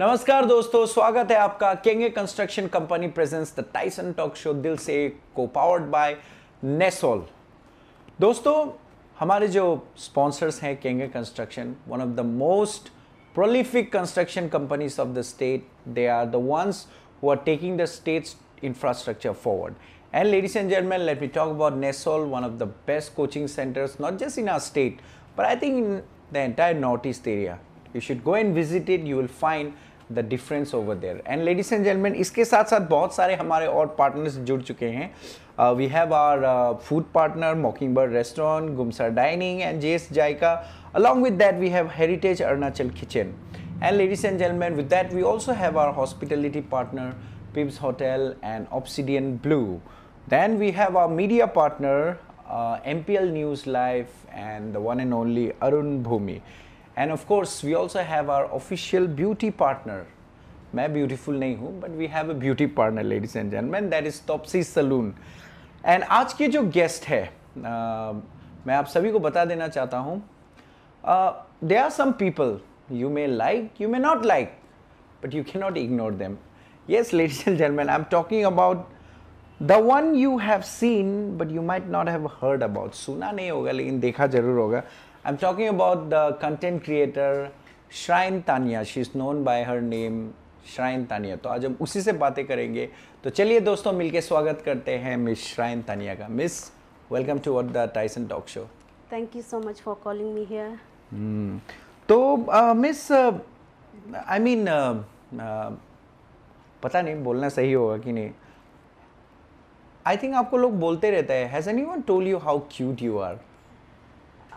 नमस्कार दोस्तों स्वागत है आपका केंगे construction company presents the Tyson talk show दिल से को पावर्ड बाय नेसोल दोस्तों हमारे जो स्पॉन्सर्स हैं केंगे construction one of the most prolific construction companies of the state they are the ones who are taking the state's infrastructure forward and ladies and gentleman let me talk about नेसोल one of the best coaching centres not just in our state पर I think in the entire North East area you should go and visit it. You will find the difference over there and ladies and gentleman इसके साथ साथ बहुत सारे हमारे और partners जुड़ चुके हैं we have our food partner Mockingbird restaurant गुमसर डाइनिंग एंड जेस जायका along with that we have heritage Arunachal kitchen and ladies and gentleman with that we also have our hospitality partner Pips Hotel and Obsidian Blue. Then we have our media partner, uh, MPL News Live and the one and only Arun Bhumi. And of course, we also have our official beauty partner. I'm beautiful नहीं but we have a beauty partner, ladies and gentlemen. That is Topsy Saloon. And आज की जो guest है, uh, मैं आप सभी को बता देना चाहता हूँ there are some people you may like you may not like but you cannot ignore them yes ladies and gentleman I, am I, about the one you have seen but you might not have heard about सुना नहीं होगा लेकिन देखा जरूर होगा I'm talking about the content creator Shrine Tania she is known by her name Shrine Tania तो आज हम उसी से बातें करेंगे तो चलिए दोस्तों मिलके स्वागत करते हैं मिस श्राइन तानिया का miss welcome to word the Tyson talk show thank you so much for calling me here तो मिस आई मीन पता नहीं बोलना सही होगा कि नहीं आई थिंक आपको लोग बोलते रहते हैं has anyone told you how cute you are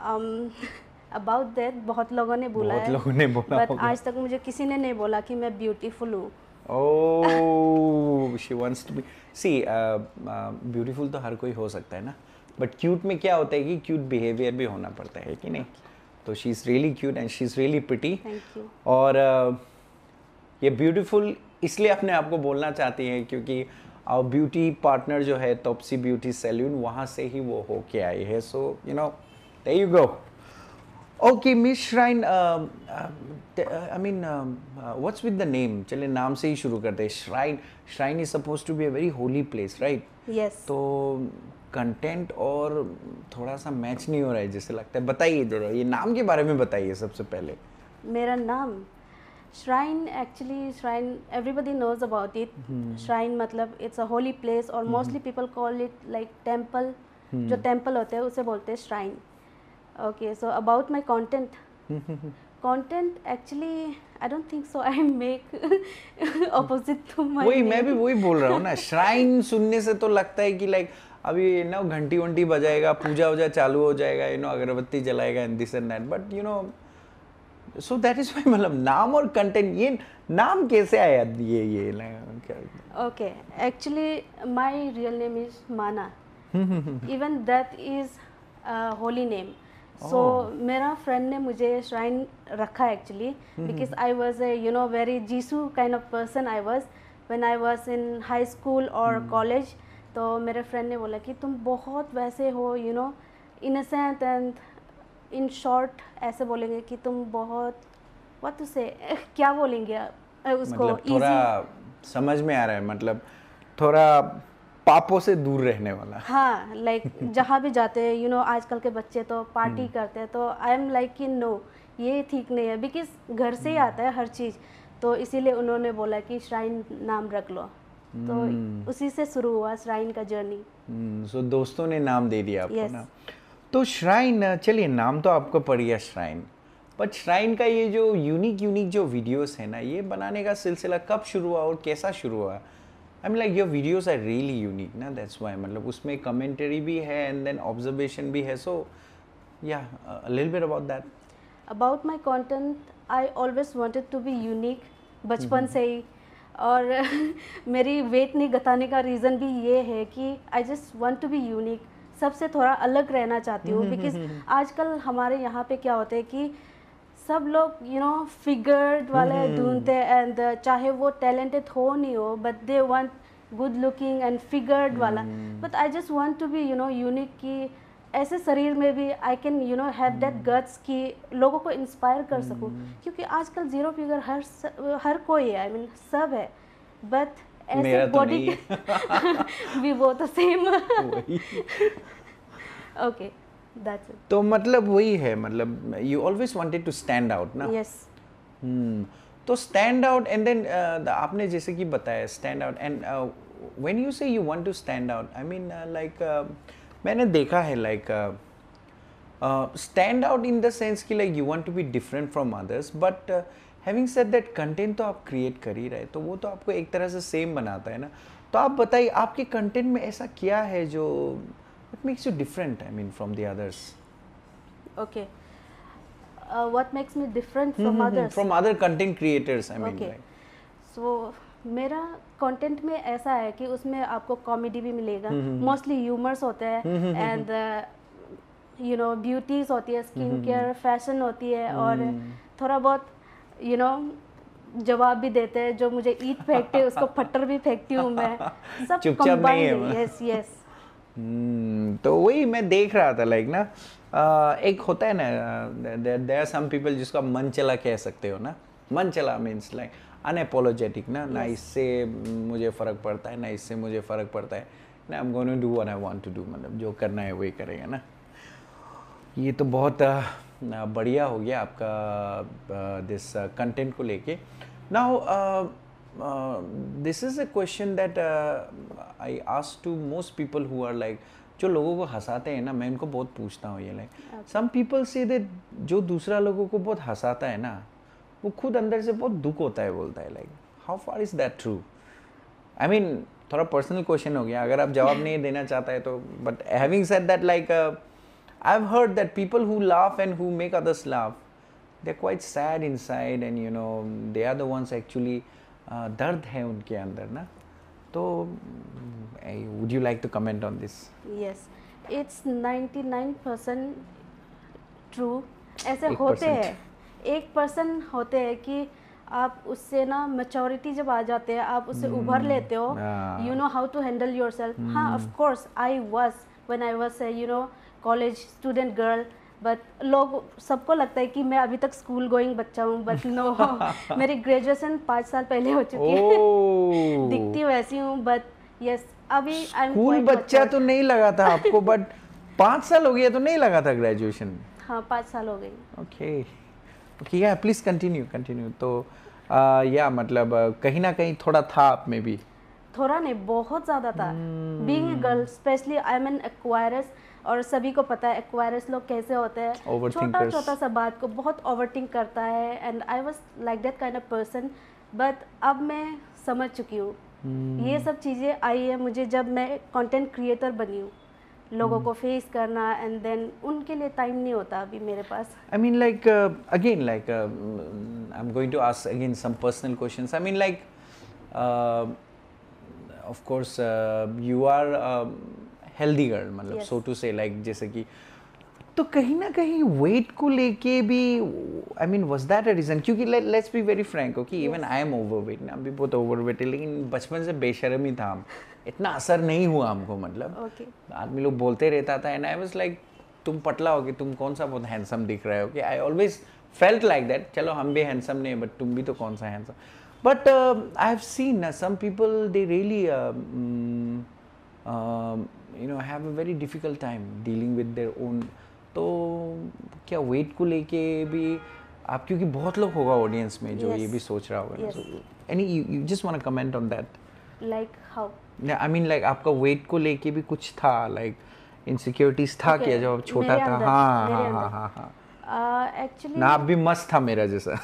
about um, that बहुत लोगों ने बोला बहुत है लोगों ने बोला बट आज तक मुझे किसी ने नहीं बोला कि मैं ब्यूटीफुल हूँ oh she wants to be see beautiful तो हर कोई हो सकता है ना बट क्यूट में क्या होता है कि क्यूट बिहेवियर भी होना पड़ता है कि नहीं तो she is really cute and she is really pretty और uh, ये ब्यूटीफुल इसलिए अपने आप को बोलना चाहती हैं क्योंकि और ब्यूटी पार्टनर जो है तोपसी ब्यूटी सैल्यून वहाँ से ही वो होके आई है so you know There you go. Okay, Miss Shrine, uh, uh, I mean, um, uh, what's with the name? नाम से ही शुरू करते हैं Shrine. Shrine is supposed to be a very holy place, right? Yes. तो content और थोड़ा सा match नहीं हो रहा है जैसे लगता है बताइए जरा ये नाम के बारे में बताइए सबसे पहले मेरा नाम Shrine actually Shrine everybody knows about it Shrine मतलब इट्स अ होली प्लेस और mostly people call it like temple जो टेम्पल हम्म। होते हैं उसे बोलते हैं Shrine Okay, so about my content. content actually I don't think so I make opposite to my वही मैं भी वही बोल रहा हूँ ना श्राइन सुनने से तो लगता है कि लाइक अभी ना घंटी वंटी बजाएगा पूजा वूजा चालू हो जाएगा यू नो अगरबत्ती जलाएगा and this and that but you know so that is why मतलब नाम और कंटेंट ये नाम कैसे आया ये ये okay actually my real name is माना even that is holy name so so, oh. मेरा फ्रेंड ने मुझे श्राइन रखा actually because I was a you know very जीसू kind of person I was when I was in high school और college तो मेरे friend ने बोला कि तुम बहुत वैसे हो you know innocent and in short ऐसे बोलेंगे कि तुम बहुत वत से क्या बोलेंगे उसको मतलब थोड़ा समझ में आ रहा है मतलब थोड़ा पापों से दूर रहने वाला हाँ लाइक like, जहाँ भी जाते हैं यू नो आजकल के बच्चे तो पार्टी हम्म। करते हैं तो आई एम लाइक कि नो ये ठीक नहीं है बिकॉज घर से ही हम्म। आता है हर चीज़ तो इसीलिए उन्होंने बोला कि श्राइन नाम रख लो तो हम्म। उसी से शुरू हुआ श्राइन का जर्नी सो so, दोस्तों ने नाम दे दिया आपको yes. ना तो श्राइन चलिए नाम तो आपको पड़ गया श्राइन बट श्राइन का ये जो यूनिक यूनिक जो वीडियोस है ना ये बनाने का सिलसिला कब शुरू हुआ और कैसा शुरू हुआ I mean like your videos are really unique ना दैट्स वाई मतलब उसमें कमेंट्री भी है एंड देन ऑब्जर्वेशन भी है so yeah lil bit about that about my content I always wanted to be unique बचपन से ही और मेरी वेट नहीं घटाने का रीज़न भी ये है कि I just want to be unique सबसे थोड़ा अलग रहना चाहती हूँ बिकॉज आजकल हमारे यहाँ पे क्या होता है कि सब लोग यू नो फिगर्ड वाले हम्म। ढूंढते एंड uh, चाहे वो टैलेंटेड हो नहीं हो but they want good looking and figured वाला but I just want to be you know unique कि ऐसे शरीर में भी I can you know have that guts कि लोगों को इंस्पायर कर सकूं mm. क्योंकि आजकल जीरो फिगर हर हर कोई है आई I मीन mean, सब है बट ऐसे बॉडी तो भी वो तो सेम ओके तो मतलब वही है मतलब you always wanted to stand out ना यस hmm. तो स्टैंड आउट एंड देन आपने जैसे कि बताया stand out and when you say you want to stand out I mean like मैंने देखा है like stand out in the sense कि like you want to be different from others but having said that content तो आप create कर ही रहे तो वो तो आपको एक तरह से सेम बनाता है ना तो आप बताइए आपके कंटेंट में ऐसा क्या है जो what makes you different i mean from the others okay uh, what makes me different from mm-hmm. others from other content creators i mean okay. like. so मेरा कंटेंट में ऐसा है कि उसमें आपको कॉमेडी भी मिलेगा मोस्टली mm ह्यूमर्स होते हैं एंड यू नो ब्यूटीज होती है स्किन केयर फैशन होती है और थोड़ा बहुत यू नो जवाब भी देते हैं जो मुझे ईट फेंकते हैं उसको पट्टर भी फेंकती हूँ मैं सब कंबाइंड यस यस हम्म, तो वही मैं देख रहा था लाइक ना एक होता है ना देर आर सम पीपल जिसको आप मन चला कह सकते हो ना मन चला मीन्स लाइक अनएपोलोजेटिक ना ना इससे मुझे फ़र्क पड़ता है ना इससे मुझे फ़र्क पड़ता है ना I am going do what I want to do मतलब जो करना है वही करेंगे ना ये तो बहुत बढ़िया हो गया आपका दिस कंटेंट को लेके ना this is a question that I ask to most people who are like जो लोगों को हंसाते हैं ना मैं उनको बहुत पूछता हूँ ये लाइक सम पीपल से दे जो दूसरा लोगों को बहुत हंसाता है ना वो खुद अंदर से बहुत दुख होता है बोलता है like how far is that true I mean थोड़ा पर्सनल क्वेश्चन हो गया अगर आप जवाब नहीं देना चाहता है तो but having said that like I have heard that people who laugh and who make others laugh they are quite sad inside and you know they are the ones actually दर्द है उनके अंदर ना तो would you like to comment on this yes it's 99 percent true ऐसे होते हैं एक परसेंट होते हैं कि आप उससे ना मेचोरिटी जब आ जाते हैं आप उससे उभर hmm, लेते हो you know how to handle yourself हाँ of course I was one I was you know college student girl but लोग सबको लगता है कि मैं अभी तक स्कूल गोइंग बच्चा हूँ बट नो मेरी ग्रेजुएशन पाँच साल पहले हो चुकी है oh! दिखती वैसी हूँ बट यस अभी स्कूल बच्चा तो नहीं लगा था आपको बट पाँच साल हो गया तो नहीं लगा था ग्रेजुएशन हाँ पाँच साल हो गई okay okay yeah please continue continue तो या uh, मतलब uh, कहीं ना कहीं थोड़ा था आप में भी थोड़ा नहीं बहुत ज़्यादा था being a girl specially I am an Aquarius और सभी को पता है एक्वायरस लोग कैसे होते हैं छोटा छोटा सा बात को बहुत ओवरथिंक करता है and I was like that kind of person but अब मैं समझ चुकी हूँ hmm. ये सब चीज़ें आई है मुझे जब मैं कंटेंट क्रिएटर बनी हूँ लोगों hmm. को फेस करना एंड देन उनके लिए टाइम नहीं होता अभी मेरे पास I mean like again like I am going to ask again some personal questions I mean like of course you are healthy girl मतलब सो टू से लाइक जैसे कि तो कहीं ना कहीं वेट को लेके भी I mean was that a reason क्योंकि let's be very frank okay even I am overweight ना अभी बहुत ओवर वेट है लेकिन बचपन से बेशरम ही था हम इतना असर नहीं हुआ हमको मतलब okay. आदमी लोग बोलते रहता था एंड आई वॉज लाइक तुम पटला हो कि तुम कौन सा बहुत हैंडसम दिख रहे हो कि I always felt like that चलो हम भी हैंडसम नहीं बट तुम भी तो कौन सा handsome But um, I have seen uh, some people they really uh, mm, um, you know have a very difficult time dealing with their own तो क्या वेट को लेके भी आप क्योंकि बहुत लोग होगा ऑडियंस में जो yes. ये भी सोच रहा होगा any you just want to comment on that like how I mean like आपका वेट को लेके भी कुछ था लाइक like, इनसिक्योरिटीज था okay. क्या जब आप छोटा था हाँ हाँ, हाँ हाँ हाँ हाँ हाँ एक्चुअली ना आप भी मस्त था मेरा जैसा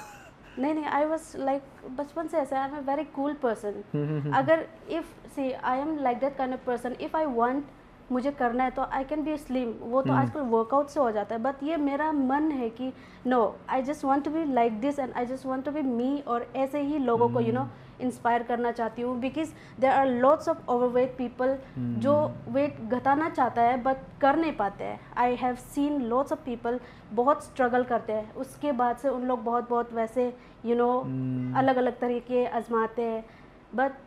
नहीं नहीं आई वॉज लाइक बचपन से ऐसा I am a very cool person अगर if see I am like that kind of person if I want मुझे करना है तो आई कैन बी स्लिम वो तो हम्म। आजकल वर्कआउट से हो जाता है बट ये मेरा मन है कि no I just want to be like this and I just want to be me और ऐसे ही लोगों को यू नो इंस्पायर करना चाहती हूँ because there are lots of overweight people जो वेट घटाना चाहता है बट कर नहीं पाते हैं I have seen lots of people बहुत स्ट्रगल करते हैं उसके बाद से उन लोग बहुत बहुत वैसे यू you नो know, हम्म। अलग अलग तरीके आजमाते हैं but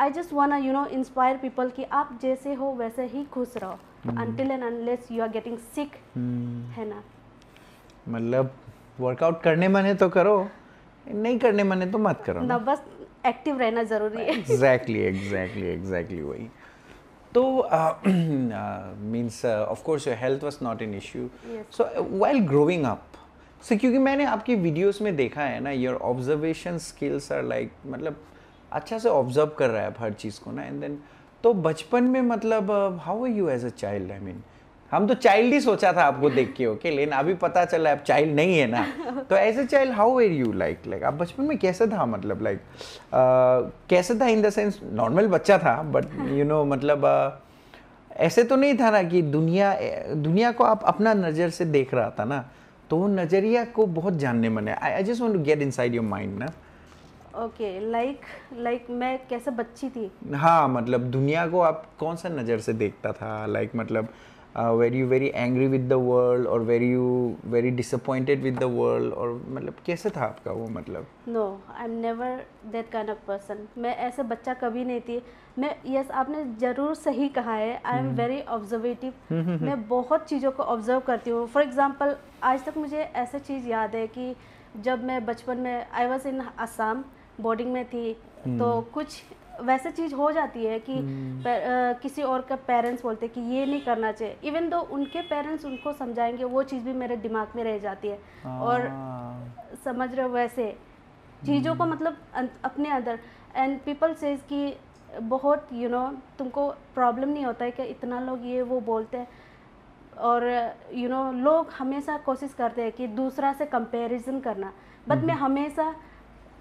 I just wanna you know inspire people कि आप जैसे हो वैसे ही खुश रहो until and unless you are getting sick है ना मतलब वर्कआउट करने मन है तो करो नहीं करने मन है तो मत करो ना बस एक्टिव रहना ज़रूरी है एग्जैक्टली एग्जैक्टली एग्जैक्टली वही तो means of course your health was not an issue so while growing up so क्योंकि मैंने आपकी वीडियोस में देखा है ना your observation skills are like मतलब अच्छा से ऑब्जर्व कर रहा है आप हर चीज़ को ना एंड देन तो बचपन में मतलब how are you as a child I mean हम तो चाइल्ड ही सोचा था आपको देख के ओके लेकिन अभी पता चला आप चाइल्ड नहीं है ना तो as a child how were you like like आप बचपन में कैसे था मतलब लाइक like, uh, कैसे था इन द सेंस नॉर्मल बच्चा था बट यू नो मतलब uh, ऐसे तो नहीं था ना कि दुनिया दुनिया को आप अपना नज़र से देख रहा था ना तो वो नज़रिया को बहुत जानने मन है I just want to get inside your mind ना ओके लाइक लाइक मैं कैसे बच्ची थी हाँ मतलब दुनिया को आप कौन सा नज़र से देखता था लाइक like, मतलब uh, were you very angry with the world or were you very disappointed with the world और मतलब कैसे था आपका वो मतलब no I am never that kind of person मैं ऐसे बच्चा कभी नहीं थी मैं यस yes, आपने ज़रूर सही कहा है आई एम वेरी ऑब्जर्वेटिव मैं बहुत चीज़ों को ऑब्जर्व करती हूँ फॉर एग्ज़ाम्पल आज तक मुझे ऐसा चीज़ याद है कि जब मैं बचपन में I was in Assam boarding में थी hmm. तो कुछ वैसे चीज़ हो जाती है कि हम्म। पर, आ, किसी और का पेरेंट्स बोलते कि ये नहीं करना चाहिए इवन दो उनके पेरेंट्स उनको समझाएंगे वो चीज़ भी मेरे दिमाग में रह जाती है आ, और हाँ। समझ रहे हो वैसे चीज़ों को हम्म। मतलब अं, अपने अंदर एंड पीपल सेज कि बहुत यू you नो know, तुमको प्रॉब्लम नहीं होता है कि इतना लोग ये वो बोलते हैं और यू you नो know, लोग हमेशा कोशिश करते हैं कि दूसरा से कंपैरिजन करना बट मैं हम्म। हमेशा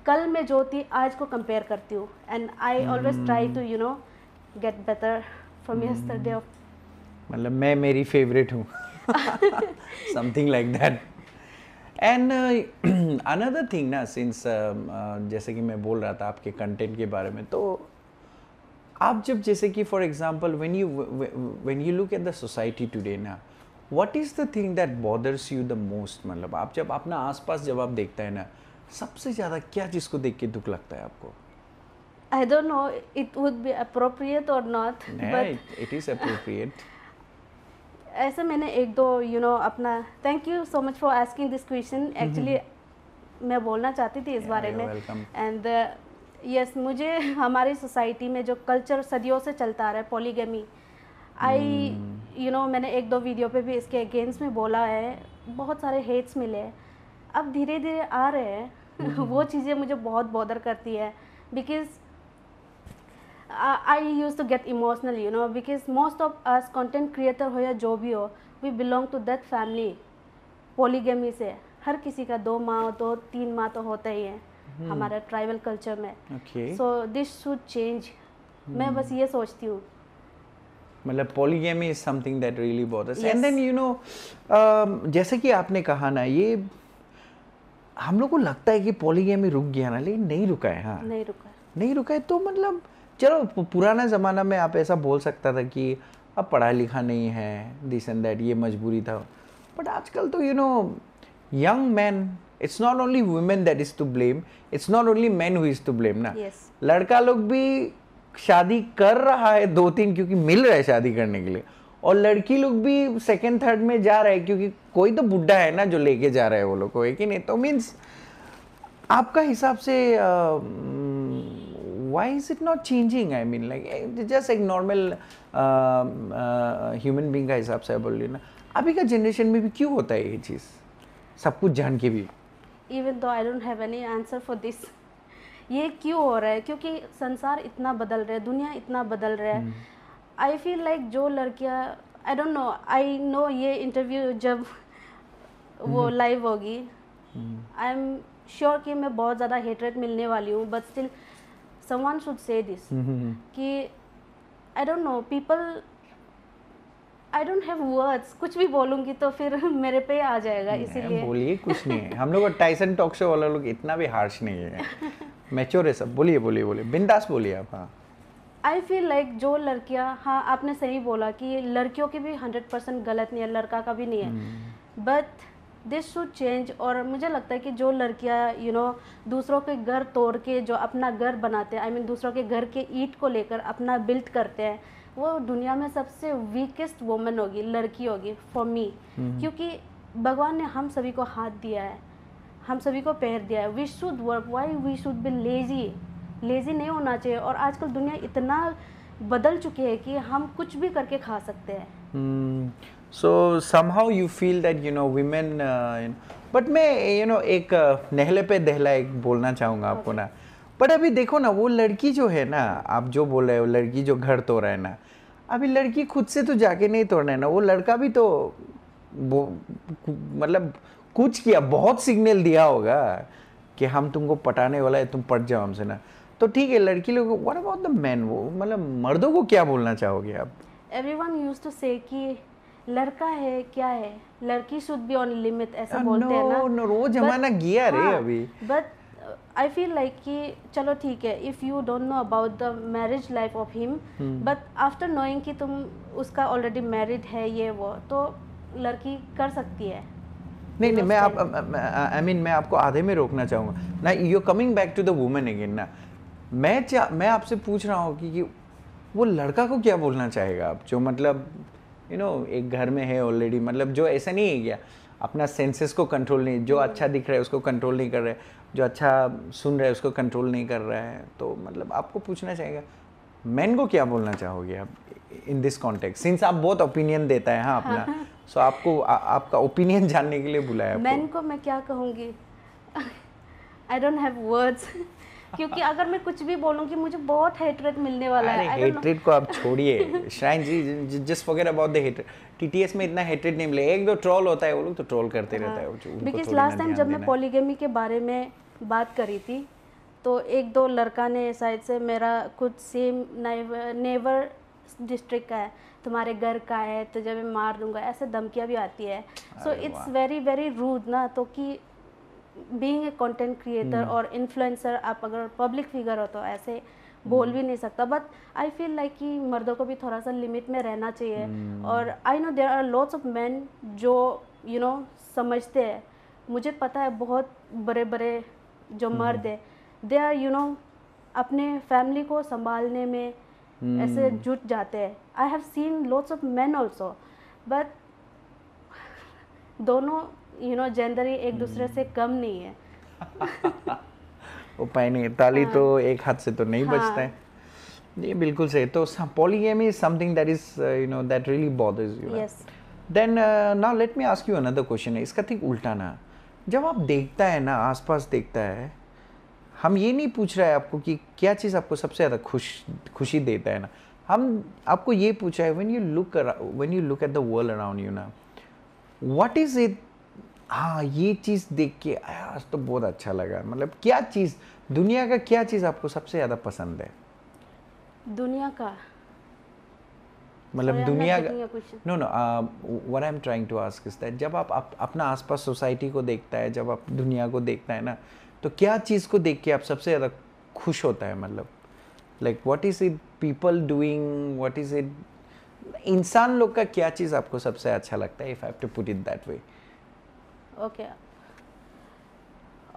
कल मैं जो थी आज को कंपेयर करती हूँ and I always try to you know get better from yesterday of मतलब मैं मेरी फेवरेट हूँ something like that and another thing ना सिंस uh, uh, जैसे कि मैं बोल रहा था आपके कंटेंट के बारे में तो आप जब जैसे कि for example when you when you look at the society today ना what is the thing that bothers you the most मतलब आप जब अपना आसपास जब आप देखते हैं ना सबसे ज़्यादा क्या जिसको देख के दुख लगता है आपको I don't know it would be appropriate और not but it is it ऐसे मैंने एक दो यू नो अपना thank you so much for asking this question actually मैं बोलना चाहती थी इस yeah, बारे में एंड यस uh, yes, मुझे हमारी सोसाइटी में जो कल्चर सदियों से चलता आ रहा है पोलीगमी आई यू नो मैंने एक दो वीडियो पे भी इसके अगेंस्ट में बोला है बहुत सारे हेट्स मिले हैं अब धीरे धीरे आ रहे हैं वो हम्म। चीज़ें मुझे बहुत बॉदर करती है because I use to get emotional you know because most of us content creator हो या जो भी हो we belong to that family polygamy से हर किसी का दो माँ दो तो तीन माँ तो होता ही है hmm. हमारा ट्राइबल कल्चर में सो दिस शुड चेंज मैं बस हम्म। ये सोचती हूँ मतलब polygamy is something that really bothers and then you know जैसे कि आपने कहा ना ये हम लोग को लगता है कि पॉलीगेमी रुक गया ना लेकिन नहीं रुका है हाँ नहीं रुका नहीं रुका है तो मतलब चलो पुराना ज़माना में आप ऐसा बोल सकता था कि अब पढ़ा लिखा नहीं है दिस एंड दैट ये मजबूरी था बट आजकल तो you know young man it's not only women that is to blame it's not only man who is to blame ना लड़का लोग भी शादी कर रहा है दो तीन क्योंकि मिल रहा है शादी करने के लिए और लड़की लोग भी सेकेंड थर्ड में जा रहे हैं क्योंकि कोई तो बुढ़ा है ना जो लेके जा रहा है वो लोग को है कि नहीं तो मीन्स आपका हिसाब से why is it not changing I mean like just एक नॉर्मल ह्यूमन बींग का हिसाब से बोल रही ना अभी का जनरेशन में भी क्यों होता है ये चीज़ सब कुछ जान के भी even though I don't have any answer for this ये क्यों हो रहा है क्योंकि संसार इतना बदल रहा है दुनिया इतना बदल रहा है hmm. आई फील लाइक जो लड़कियाँ I don't know I know ये इंटरव्यू जब वो लाइव हम्म। होगी आई एम श्योर कि मैं बहुत ज़्यादा हेटरेट मिलने वाली हूँ but still someone should say this कि I don't know people I don't have words कुछ भी बोलूंगी तो फिर मेरे पे आ जाएगा इसीलिए बोलिए कुछ नहीं है हम लोग टाइसन टॉक शो वाला लोग इतना भी हार्श नहीं है मैच्योर है सब बोलिए बोलिए बोलिए बिंदास बोलिए आप हाँ आई फील लाइक जो लड़कियाँ हाँ आपने सही बोला कि लड़कियों के भी हंड्रेड परसेंट गलत नहीं है लड़का का भी नहीं है बट दिस शुड चेंज और मुझे लगता है कि जो लड़कियाँ यू नो दूसरों के घर तोड़ के जो अपना घर बनाते हैं आई मीन दूसरों के घर के ईट को लेकर अपना बिल्ड करते हैं वो दुनिया में सबसे वीकेस्ट वुमेन होगी लड़की होगी फॉर मी hmm. क्योंकि भगवान ने हम सभी को हाथ दिया है हम सभी को पैर दिया है we should work why we should be lazy lazy नहीं होना चाहिए और आजकल दुनिया इतना बदल चुकी है कि हम कुछ भी करके खा सकते हैं so somehow you feel that you know women but मैं यू you नो know, एक uh, नहले पे दहला एक बोलना चाहूँगा okay. आपको ना बट अभी देखो ना वो लड़की जो है ना आप जो बोल रहे हो लड़की जो घर तो रहे ना अभी लड़की खुद से तो जाके नहीं तोड़ना है ना वो लड़का भी तो मतलब कुछ किया बहुत सिग्नल दिया होगा कि हम तुमको पटाने वाला है तुम पट जाओ हमसे ना तो ठीक है लड़की लोग व्हाट अबाउट द मैन वो मतलब मर्दों को क्या बोलना चाहोगे आप एवरीवन यूज्ड टू से कि लड़का है क्या है लड़की शुड बी ऑन लिमिट ऐसा uh, बोलते no, हैं ना रोज वो जमाना गया रे हाँ, अभी बट आई फील लाइक कि चलो ठीक है if you don't know about the marriage life of him but after knowing कि तुम उसका ऑलरेडी मैरिड है ये वो तो लड़की कर सकती है नहीं नहीं मैं आप आई मीन मैं आपको आधे में रोकना चाहूँगा ना you coming back to the women again ना मैं मैं आपसे पूछ रहा हूँ कि, कि वो लड़का को क्या बोलना चाहेगा आप जो मतलब यू you नो know, एक घर में है ऑलरेडी मतलब जो ऐसा नहीं है क्या अपना सेंसेस को कंट्रोल नहीं जो hmm. अच्छा दिख रहा है उसको कंट्रोल नहीं कर रहा है जो अच्छा सुन रहा है उसको कंट्रोल नहीं कर रहा है तो मतलब आपको पूछना चाहेगा मैन को क्या बोलना चाहोगे आप इन दिस कॉन्टेक्स्ट सिंस आप बहुत ओपिनियन देता है हाँ अपना सो हाँ। आपको आ, आपका ओपिनियन जानने के लिए बुलाया मैन को मैं क्या कहूँगी आई डोंट हैव वर्ड्स क्योंकि अगर मैं कुछ भी बोलूँगी मुझे बहुत हेटरेट मिलने वाला है हेटरेट को आप छोड़िए Shrine ji just forget about the hatred TTS में इतना हेटरेट नहीं मिले एक दो ट्रोल होता है वो लोग तो ट्रोल करते रहता है बिकॉज लास्ट टाइम जब मैं पॉलीगेमी के बारे में बात करी थी तो एक दो लड़का ने शायद से मेरा कुछ सेम नेवर डिस्ट्रिक्ट का है तुम्हारे घर का है तो जब मैं मार दूंगा ऐसे धमकियाँ भी आती है so it's very very rude ना तो कि बीइंग ए कंटेंट क्रिएटर और इन्फ्लुएंसर आप अगर पब्लिक फिगर हो तो ऐसे बोल भी hmm. नहीं सकता बट आई फील लाइक कि मर्दों को भी थोड़ा सा लिमिट में रहना चाहिए hmm. और I know there are lots of man जो यू you नो know, समझते हैं मुझे पता है बहुत बड़े बड़े जो hmm. मर्द है दे आर यू नो अपने फैमिली को संभालने में hmm. ऐसे जुट जाते हैं I have seen lots of man also but दोनों यू नो जेंडर एक दूसरे से कम नहीं है उपाय नहीं ताली हाँ, तो एक हाथ से तो नहीं हाँ, बचता है ये बिल्कुल सही तो polygamy is something that is you know that really bothers you yes then now let me ask you another question इसका ठीक उल्टा ना जब आप देखता है ना आसपास देखता है हम ये नहीं पूछ रहा है आपको कि क्या चीज़ आपको सबसे ज़्यादा खुश खुशी देता है ना हम आपको ये पूछा है when you look when you look at the world around you ना व्हाट इज़ इट हाँ ये चीज़ देख के आज तो बहुत अच्छा लगा मतलब क्या चीज़ दुनिया का क्या चीज़ आपको सबसे ज़्यादा पसंद है दुनिया का मतलब दुनिया का no no what I am trying to ask is that जब आप, आप अपना आसपास सोसाइटी को देखता है जब आप दुनिया को देखता है ना तो क्या चीज़ को देख के आप सबसे ज़्यादा खुश होता है मतलब like what is it people doing what is it इंसान लोग का क्या चीज़ आपको सबसे अच्छा लगता है if I have to put it that way okay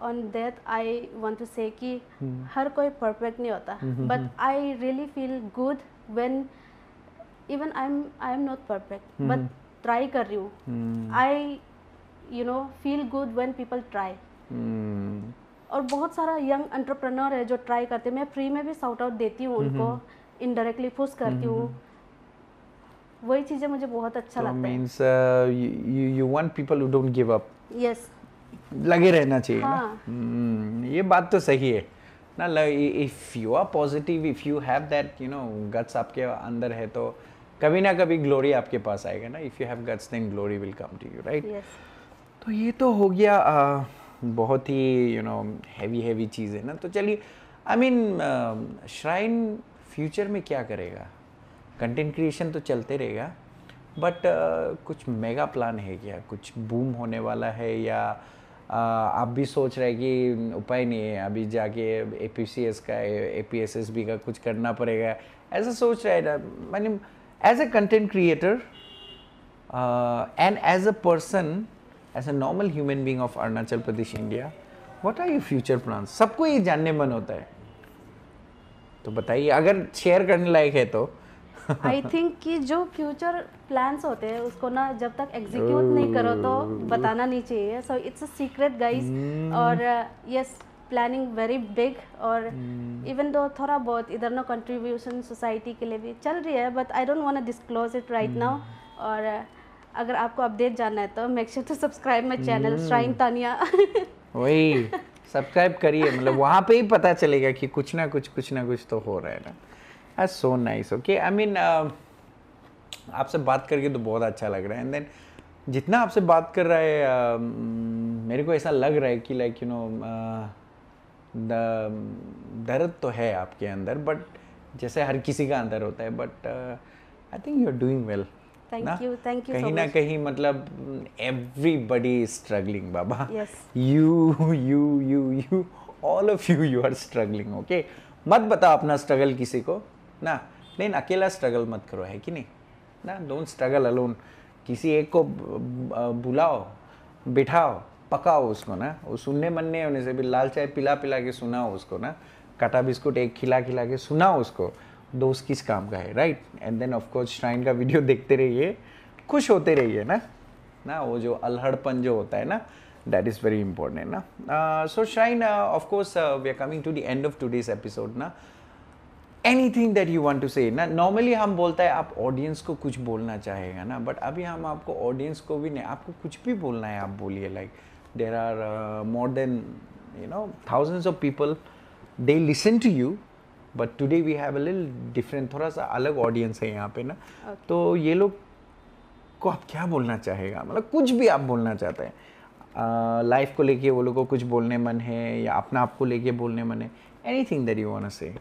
on that I want to say कि hmm. हर कोई परफेक्ट नहीं होता but I really feel good when even I am I am not perfect but try कर रही हूँ I you know feel good when people try और बहुत सारा यंग एंटरप्रेन्योर है जो ट्राई करते हैं मैं फ्री में भी साउट आउट देती हूँ hmm, उनको इनडायरेक्टली hmm. पुश करती हूँ वही चीज़ें मुझे बहुत अच्छा so लगता है means you you want people who don't give up yes. लगे रहना चाहिए हाँ. ना हम्म, ये बात तो सही है ना if you are positive if you have that you know guts आपके अंदर है तो कभी ना कभी ग्लोरी आपके पास आएगा ना if you have guts then glory will come to you right तो ये तो हो गया आ, बहुत ही यू नो हैवी हैवी चीज़ है ना तो चलिए आई मीन श्राइन फ्यूचर में क्या करेगा कंटेंट क्रिएशन तो चलते रहेगा बट uh, कुछ मेगा प्लान है क्या कुछ बूम होने वाला है या uh, आप भी सोच रहे कि उपाय नहीं है अभी जाके ए का ए पी का कुछ करना पड़ेगा ऐसा सोच रहा है ना मैंने as a content creator and as a person as a normal human being of Arunachal Pradesh India what are you future plan सबको ये जानने मन होता है तो बताइए अगर शेयर करने लायक है तो आई थिंक कि जो फ्यूचर प्लान्स होते हैं उसको ना जब तक एग्जीक्यूट नहीं करो तो बताना नहीं चाहिए so it's a secret guys और यस प्लानिंग वेरी बिग और इवन hmm. दो थोड़ा बहुत इधर ना कंट्रीब्यूशन सोसाइटी के लिए भी चल रही है but I don't want to disclose it right now और uh, अगर आपको अपडेट जानना है तो make sure to subscribe my channel Shrine Tania वही सब्सक्राइब करिए मतलब वहाँ पे ही पता चलेगा कि कुछ ना कुछ कुछ ना कुछ तो हो रहा है ना आज so nice okay I mean आपसे बात करके तो बहुत अच्छा लग रहा है एंड देन जितना आपसे बात कर रहा है uh, मेरे को ऐसा लग रहा है कि लाइक यू नो दर्द तो है आपके अंदर बट जैसे हर किसी का अंदर होता है but I think you are doing well thank you thank you कहीं ना कहीं मतलब एवरीबडी स्ट्रगलिंग बाबा you you you you all of you you are struggling okay मत बताओ अपना स्ट्रगल किसी को ना लेकिन अकेला स्ट्रगल मत करो है कि नहीं ना डोंट स्ट्रगल अलोन किसी एक को बुलाओ बिठाओ पकाओ उसको ना वो सुनने मन नहीं होने से भी लाल चाय पिला पिला के सुनाओ उसको ना काटा बिस्कुट एक खिला खिला के सुनाओ उसको दोस्त तो किस काम का है right and then of course Shrine का वीडियो देखते रहिए खुश होते रहिए ना ना वो जो अलहड़पन जो होता है ना दैट इज़ वेरी इंपॉर्टेंट ना so Shrine of course we are coming to the end of to episode ना anything that you want to say ना नॉर्मली हम बोलता है आप ऑडियंस को कुछ बोलना चाहेगा ना बट अभी हम आपको ऑडियंस को भी नहीं आपको कुछ भी बोलना है आप बोलिए like there are more than you know thousands of people they listen to you but today we have all different थोड़ा सा अलग ऑडियंस है यहाँ पे ना okay. तो ये लोग को आप क्या बोलना चाहेगा मतलब कुछ भी आप बोलना चाहते हैं लाइफ को लेके वो लोगों को कुछ बोलने मन है या अपना आप को लेके बोलने मन है anything that you want to say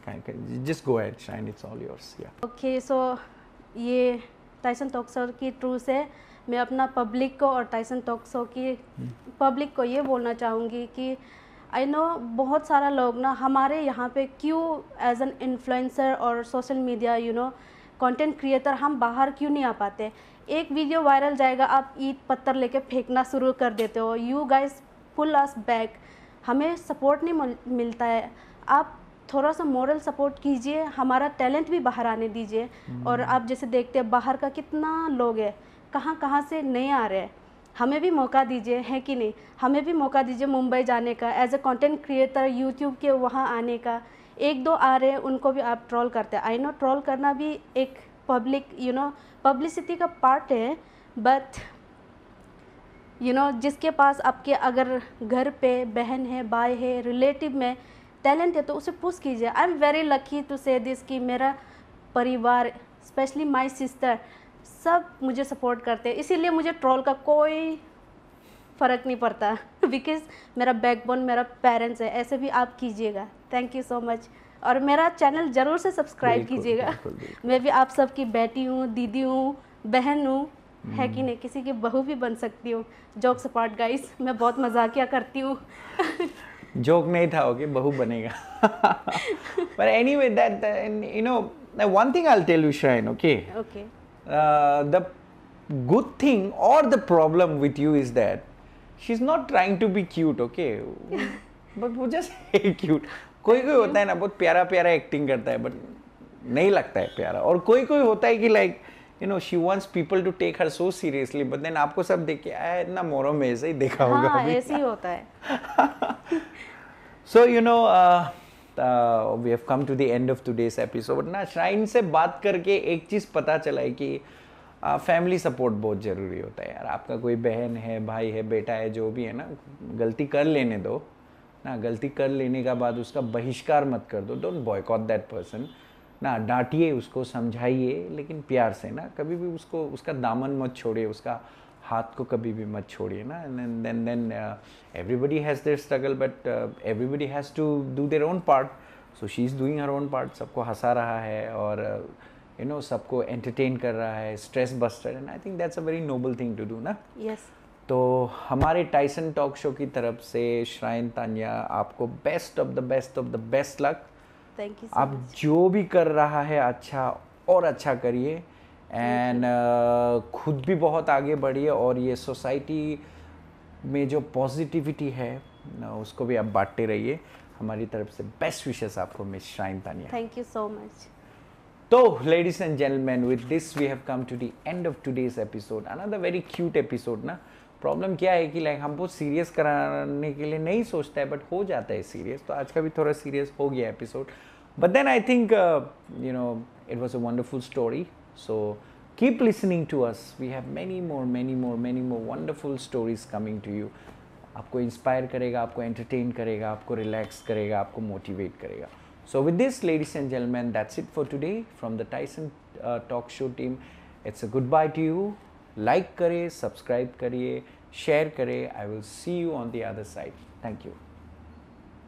just go ahead shine it's all yours yeah okay so ये टाइसन टॉक्सो की ट्रू से मैं अपना पब्लिक को और टाइसन टॉक्सो की पब्लिक हम्म। को ये बोलना चाहूँगी कि आई नो बहुत सारा लोग ना हमारे यहाँ पे क्यों एज एन इन्फ्लुएंसर और social media you know content creator हम बाहर क्यों नहीं आ पाते एक वीडियो वायरल जाएगा आप ईद पत्थर लेके फेंकना शुरू कर देते हो you guys pull us back हमें सपोर्ट नहीं मिलता है आप थोड़ा सा मॉरल सपोर्ट कीजिए हमारा टैलेंट भी बाहर आने दीजिए हम्म। और आप जैसे देखते हैं बाहर का कितना लोग है कहाँ कहाँ से नए आ रहे हैं हमें भी मौका दीजिए है कि नहीं हमें भी मौका दीजिए मुंबई जाने का as a content creator YouTube के वहाँ आने का एक दो आ रहे हैं उनको भी आप ट्रोल करते हैं आई नो ट्रोल करना भी एक पब्लिक यू नो पब्लिसिटी का पार्ट है बट यू नो जिसके पास आपके अगर घर पे बहन है भाई है रिलेटिव में टैलेंट है तो उसे पुश कीजिए I am very lucky to say this कि मेरा परिवार स्पेशली माई सिस्टर सब मुझे सपोर्ट करते हैं इसीलिए मुझे ट्रोल का कोई फ़र्क नहीं पड़ता बिकॉज मेरा बैकबोन मेरा पेरेंट्स है ऐसे भी आप कीजिएगा थैंक यू सो मच और मेरा चैनल ज़रूर से सब्सक्राइब कीजिएगा मैं भी आप सबकी बेटी हूँ दीदी हूँ बहन हूँ है कि हम्म। नहीं किसी की बहू भी बन सकती हूँ जॉक सपाट गाइस मैं बहुत मजाकिया करती हूँ जोक नहीं था ओके बहू बनेगा पर anyway that you know one thing I tell you Shrine okay the thing और the problem with you is that she is not trying to be cute okay but वो just hey कोई कोई होता है ना बहुत प्यारा प्यारा एक्टिंग करता है बट नहीं लगता है प्यारा और कोई कोई होता है कि like like, you know she wants people to take her so seriously but then आपको सब देख के आया इतना मोरो में ऐसे ही देखा हाँ, होगा ऐसे ही होता है so you know we have come to the end of today's episode ना श्राइन से बात करके एक चीज़ पता चला है कि फैमिली uh, सपोर्ट बहुत ज़रूरी होता है यार आपका कोई बहन है भाई है बेटा है जो भी है ना गलती कर लेने दो ना गलती कर लेने का बाद उसका बहिष्कार मत कर दो डोंट बॉयकॉट दैट पर्सन ना डांटिए उसको समझाइए लेकिन प्यार से ना कभी भी उसको उसका दामन मत छोड़िए उसका हाथ को कभी भी मत छोड़िए ना and then then everybody has their struggle but everybody has to do their own part so she is doing her own part सबको हंसा रहा है और यू uh, नो सबको एंटरटेन कर रहा है stress buster and I think that's a very noble thing to do ना यस तो हमारे टाइसन टॉक शो की तरफ से श्राइन तानिया आपको best of the best of the best luck thank you आप जो भी कर रहा है अच्छा और अच्छा करिए एंड uh, खुद भी बहुत आगे बढ़िए और ये सोसाइटी में जो पॉजिटिविटी है उसको भी आप बांटते रहिए हमारी तरफ से बेस्ट विशेष आपको miss Shrine Tania thank you so much तो ladies and gentleman with this we have come to the end of today's episode another very cute episode ना प्रॉब्लम क्या है कि लाइक हम वो सीरियस कराने के लिए नहीं सोचता है बट हो जाता है सीरियस तो आज का भी थोड़ा सीरियस हो गया episode but then I think you know it was a wonderful story so keep listening to us we have many more many more many more wonderful stories coming to you आपको inspire करेगा आपको entertain करेगा आपको relax करेगा आपको motivate करेगा so with this ladies and gentleman that's it for today from the Tyson talk show team it's a goodbye to you like करें subscribe करिए शेयर करें I will see you on the other side thank you